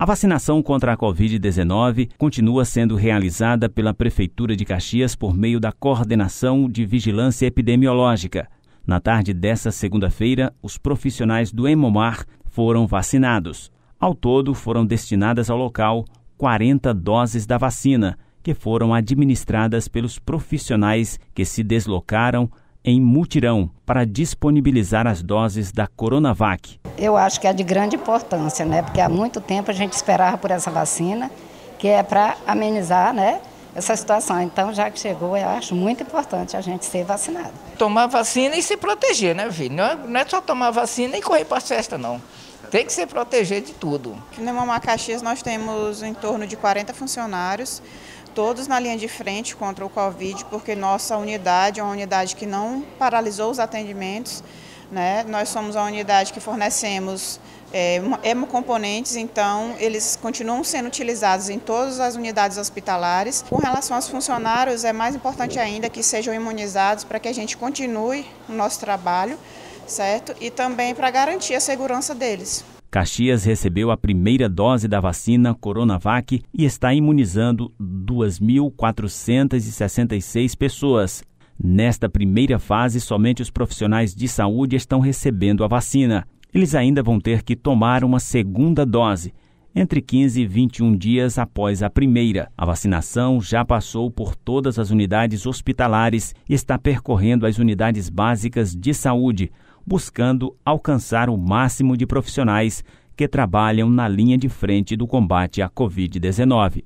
A vacinação contra a Covid-19 continua sendo realizada pela Prefeitura de Caxias por meio da Coordenação de Vigilância Epidemiológica. Na tarde dessa segunda-feira, os profissionais do Hemomar foram vacinados. Ao todo, foram destinadas ao local 40 doses da vacina, que foram administradas pelos profissionais que se deslocaram em mutirão para disponibilizar as doses da Coronavac. Eu acho que é de grande importância, né? Porque há muito tempo a gente esperava por essa vacina, que é para amenizar, né? Essa situação. Então, já que chegou, eu acho muito importante a gente ser vacinado. Tomar vacina e se proteger, né, filho? Não é, não é só tomar vacina e correr para a festa, não. Tem que se proteger de tudo. No Mamá Caxias nós temos em torno de 40 funcionários, todos na linha de frente contra o Covid, porque nossa unidade é uma unidade que não paralisou os atendimentos. Né? Nós somos a unidade que fornecemos é, hemocomponentes, então eles continuam sendo utilizados em todas as unidades hospitalares. Com relação aos funcionários, é mais importante ainda que sejam imunizados para que a gente continue o nosso trabalho certo? E também para garantir a segurança deles. Caxias recebeu a primeira dose da vacina Coronavac e está imunizando 2.466 pessoas. Nesta primeira fase, somente os profissionais de saúde estão recebendo a vacina. Eles ainda vão ter que tomar uma segunda dose, entre 15 e 21 dias após a primeira. A vacinação já passou por todas as unidades hospitalares e está percorrendo as unidades básicas de saúde buscando alcançar o máximo de profissionais que trabalham na linha de frente do combate à Covid-19.